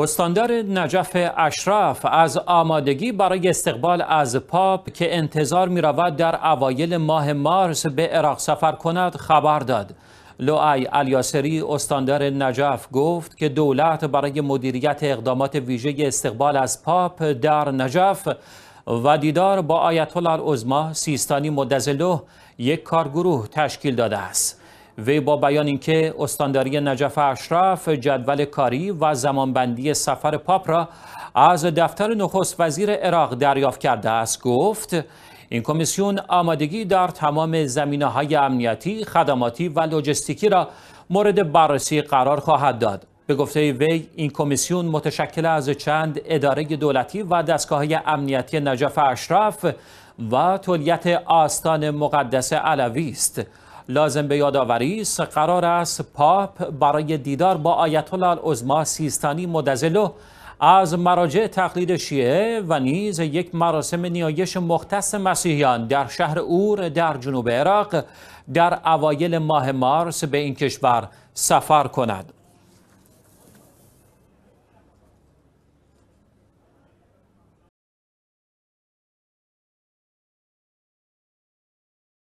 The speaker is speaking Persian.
استاندار نجف اشرف از آمادگی برای استقبال از پاپ که انتظار می رود در اوایل ماه مارس به عراق سفر کند خبر داد. لوعی الیاسری استاندار نجف گفت که دولت برای مدیریت اقدامات ویژه استقبال از پاپ در نجف و دیدار با آیت الله العظما سیستانی مدزلو یک کارگروه تشکیل داده است. وی با بیان اینکه استانداری نجف اشرف جدول کاری و زمانبندی سفر پاپ را از دفتر نخست وزیر عراق دریافت کرده است گفت این کمیسیون آمادگی در تمام زمینه های امنیتی، خدماتی و لوجستیکی را مورد بررسی قرار خواهد داد. به گفته وی این کمیسیون متشکل از چند اداره دولتی و دستگاه امنیتی نجف اشرف و تولیت آستان مقدس علوی است. لازم به یادآوری است قرار است پاپ برای دیدار با آیت الله العظما سیستانی مدزلو از مراجع تقلید شیعه و نیز یک مراسم نیایش مختص مسیحیان در شهر اور در جنوب عراق در اوایل ماه مارس به این کشور سفر کند